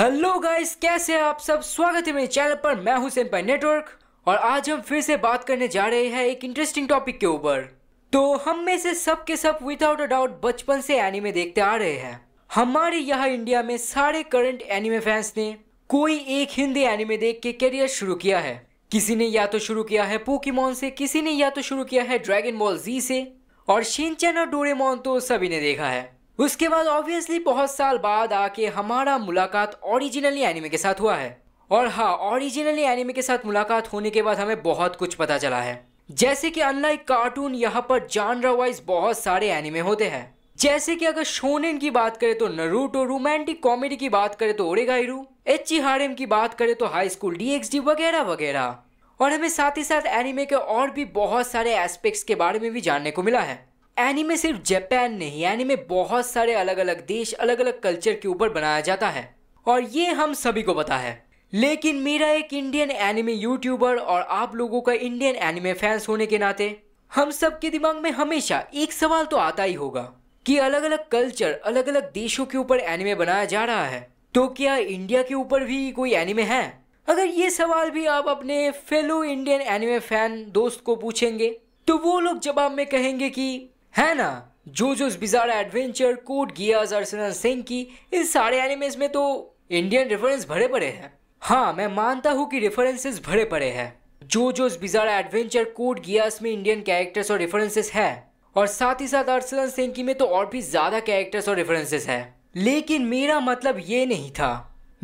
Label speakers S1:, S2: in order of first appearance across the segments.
S1: hello guys कैसे हैं आप सब स्वागत है मेरे चैनल पर मैं हूं सेम्पाई नेटवर्क और आज हम फिर से बात करने जा रहे हैं एक इंटरेस्टिंग टॉपिक के ऊपर तो हम में से सब के सब विदाउट अ डाउट बचपन से एनीमे देखते आ रहे हैं हमारे यहाँ इंडिया में सारे करंट एनीमे फैंस ने कोई एक हिंदी एनीमे देख के करियर शुरू किया है किसी ने या तो शुरू किया है पोकीमोन से किसी ने या तो शुरू किया है ड्रैगन बॉल जी से और शिनचैन और डोरेमोन तो सभी ने देखा है उसके बाद ऑब्वियसली बहुत साल बाद आके हमारा मुलाकात ओरिजिनली एनिमे के साथ हुआ है और हाँ ओरिजिनली एनिमे के साथ मुलाकात होने के बाद हमें बहुत कुछ पता चला है जैसे कि अनलाइक कार्टून यहाँ पर जानरा वाइज बहुत सारे एनिमे होते हैं जैसे कि अगर शोनेन की बात करें तो नरूटो रोमांटिक कॉमेडी की बात करें तो ओरेगाइरू एच हारेम की बात करें तो हाई स्कूल डीएक्सडी वगैरह वगैरह और हमें साथ ही साथ एनिमे के और भी बहुत सारे एस्पेक्ट्स के बारे में भी जानने को मिला है एनिमे सिर्फ जापान नहीं एनिमे बहुत सारे अलग अलग देश अलग अलग कल्चर के ऊपर बनाया जाता है और ये हम सभी को पता है लेकिन मेरा एक इंडियन एनिमे यूट्यूबर और आप लोगों का इंडियन एनिमे फैंस होने के नाते हम सब के दिमाग में हमेशा एक सवाल तो आता ही होगा कि अलग अलग कल्चर अलग अलग देशों के ऊपर एनिमे बनाया जा रहा है तो क्या इंडिया के ऊपर भी कोई एनिमे है अगर ये सवाल भी आप अपने फेलो इंडियन एनिमे फैन दोस्त को पूछेंगे तो वो लोग जवाब में कहेंगे कि है ना जो बिजार एडवेंचर कोड गियाज अर्सनल सिंह की इन सारे एनिमेज में तो इंडियन रेफरेंस भरे पड़े हैं हाँ मैं मानता हूँ कि रेफरेंसेस भरे पड़े हैं जो जो बिजार एडवेंचर कोड गियास में इंडियन कैरेक्टर्स और रेफरेंसेस हैं और साथ ही साथ अर्सलन सिंह की में तो और भी ज़्यादा कैरेक्टर्स और रेफरेंसेस हैं लेकिन मेरा मतलब ये नहीं था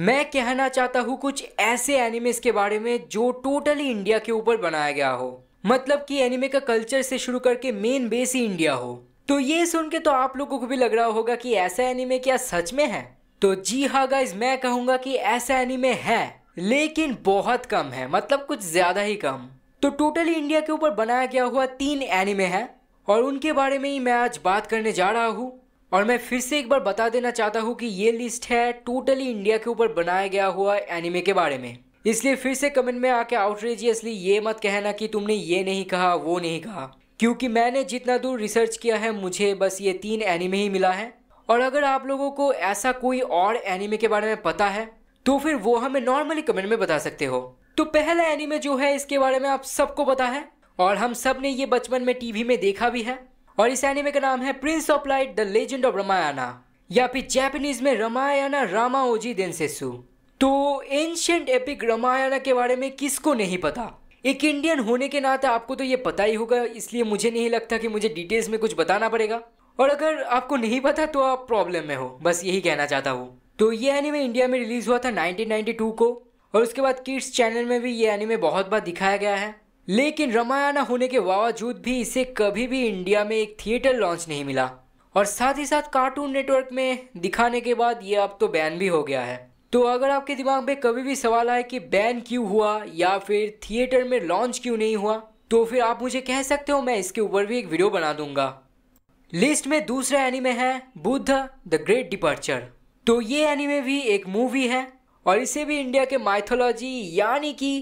S1: मैं कहना चाहता हूँ कुछ ऐसे एनिमेस के बारे में जो टोटली इंडिया के ऊपर बनाया गया हो मतलब कि एनिमे का कल्चर से शुरू करके मेन बेस ही इंडिया हो तो ये सुन के तो आप लोगों को भी लग रहा होगा कि ऐसा एनिमे क्या सच में है तो जी हाँ गाइज मैं कहूंगा कि ऐसा एनिमे है लेकिन बहुत कम है मतलब कुछ ज़्यादा ही कम तो टोटली इंडिया के ऊपर बनाया गया हुआ तीन एनिमे है और उनके बारे में ही मैं आज बात करने जा रहा हूँ और मैं फिर से एक बार बता देना चाहता हूँ कि ये लिस्ट है टोटली इंडिया के ऊपर बनाया गया हुआ एनिमे के बारे में इसलिए फिर से कमेंट में आके आउटरेजियसली ये मत कहना कि तुमने ये नहीं कहा वो नहीं कहा क्योंकि मैंने जितना दूर रिसर्च किया है मुझे बस ये तीन एनिमे ही मिला है और अगर आप लोगों को ऐसा कोई और एनिमे के बारे में पता है तो फिर वो हमें नॉर्मली कमेंट में बता सकते हो तो पहला एनिमे जो है इसके बारे में आप सबको पता है और हम सब ने ये बचपन में टीवी में देखा भी है और इस एनिमे का नाम है prince of light the legend of Ramayana या फिर जैपनीज में रामायणा रामाओजी देंसेसु तो एंशंट एपिक रामायण के बारे में किसको नहीं पता एक इंडियन होने के नाते आपको तो ये पता ही होगा इसलिए मुझे नहीं लगता कि मुझे डिटेल्स में कुछ बताना पड़ेगा और अगर आपको नहीं पता तो आप प्रॉब्लम में हो बस यही कहना चाहता हूँ तो ये एनिमे इंडिया में रिलीज हुआ था 1992 को और उसके बाद किड्स चैनल में भी ये एनिमे बहुत बार दिखाया गया है लेकिन रामायणा होने के बावजूद भी इसे कभी भी इंडिया में एक थिएटर लॉन्च नहीं मिला और साथ ही साथ कार्टून नेटवर्क में दिखाने के बाद ये अब तो बैन भी हो गया है तो अगर आपके दिमाग में कभी भी सवाल आए कि बैन क्यों हुआ या फिर थिएटर में लॉन्च क्यों नहीं हुआ तो फिर आप मुझे कह सकते हो मैं इसके ऊपर भी एक वीडियो बना दूंगा लिस्ट में दूसरा एनिमे है बुद्ध द ग्रेट डिपार्चर तो ये एनिमे भी एक मूवी है और इसे भी इंडिया के माइथोलॉजी यानी कि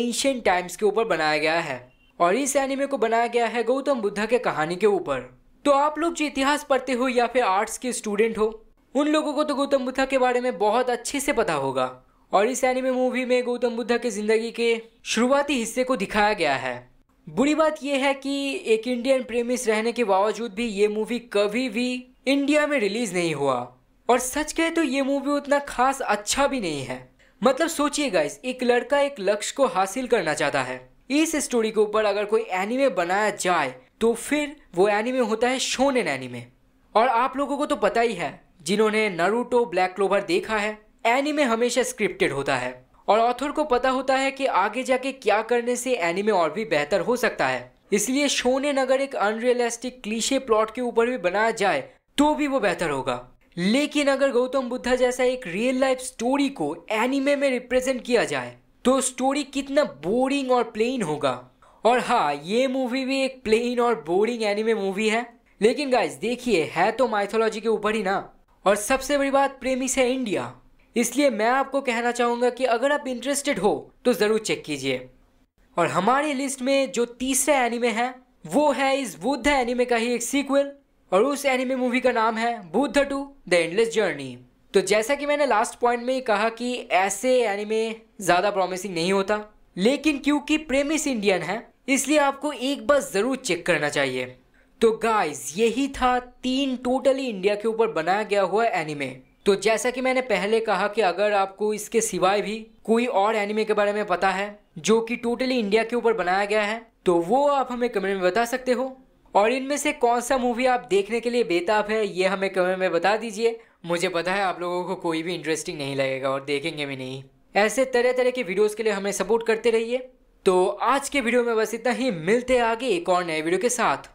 S1: एंशियंट टाइम्स के ऊपर बनाया गया है और इस एनिमे को बनाया गया है गौतम बुद्ध के कहानी के ऊपर तो आप लोग जो इतिहास पढ़ते हो या फिर आर्ट्स के स्टूडेंट हो उन लोगों को तो गौतम बुद्धा के बारे में बहुत अच्छे से पता होगा और इस एनिमे मूवी में गौतम बुद्धा की जिंदगी के शुरुआती हिस्से को दिखाया गया है बुरी बात यह है कि एक इंडियन प्रेमिस रहने के बावजूद भी ये मूवी कभी भी इंडिया में रिलीज नहीं हुआ और सच कहे तो ये मूवी उतना खास अच्छा भी नहीं है मतलब सोचिए गाइस एक लड़का एक लक्ष्य को हासिल करना चाहता है इस स्टोरी के ऊपर अगर कोई एनिमे बनाया जाए तो फिर वो एनिमे होता है एन एनिमे और आप लोगों को तो पता ही है जिन्होंने नरूटो ब्लैक क्लोवर देखा है एनिमे हमेशा स्क्रिप्टेड होता है और ऑथर को पता होता है कि आगे जाके क्या करने से एनिमे और भी बेहतर हो सकता है इसलिए शोने नगर एक अनरियलिस्टिक क्लीशे प्लॉट के ऊपर भी बनाया जाए तो भी वो बेहतर होगा लेकिन अगर गौतम बुद्धा जैसा एक रियल लाइफ स्टोरी को एनिमे में रिप्रेजेंट किया जाए तो स्टोरी कितना बोरिंग और प्लेन होगा और हाँ ये मूवी भी एक प्लेन और बोरिंग एनिमे मूवी है लेकिन गाइज देखिए है तो माइथोलॉजी के ऊपर ही ना और सबसे बड़ी बात प्रेमी से इंडिया इसलिए मैं आपको कहना चाहूंगा कि अगर आप इंटरेस्टेड हो तो ज़रूर चेक कीजिए और हमारी लिस्ट में जो तीसरा एनिमे है वो है इस बुद्ध एनिमे का ही एक सीक्वल और उस एनिमे मूवी का नाम है Buddha two the endless journey तो जैसा कि मैंने लास्ट पॉइंट में कहा कि ऐसे एनिमे ज़्यादा प्रॉमिसिंग नहीं होता लेकिन क्योंकि प्रेमिस इंडियन है इसलिए आपको एक बार ज़रूर चेक करना चाहिए तो गाइस यही था तीन टोटली इंडिया के ऊपर बनाया गया हुआ एनिमे तो जैसा कि मैंने पहले कहा कि अगर आपको इसके सिवाय भी कोई और एनिमे के बारे में पता है जो कि टोटली इंडिया के ऊपर बनाया गया है तो वो आप हमें कमेंट में बता सकते हो और इनमें से कौन सा मूवी आप देखने के लिए बेताब है ये हमें कमेंट में बता दीजिए मुझे पता है आप लोगों को कोई भी इंटरेस्टिंग नहीं लगेगा और देखेंगे भी नहीं ऐसे तरह तरह के वीडियोस के लिए हमें सपोर्ट करते रहिए तो आज के वीडियो में बस इतना ही मिलते आगे एक और नए वीडियो के साथ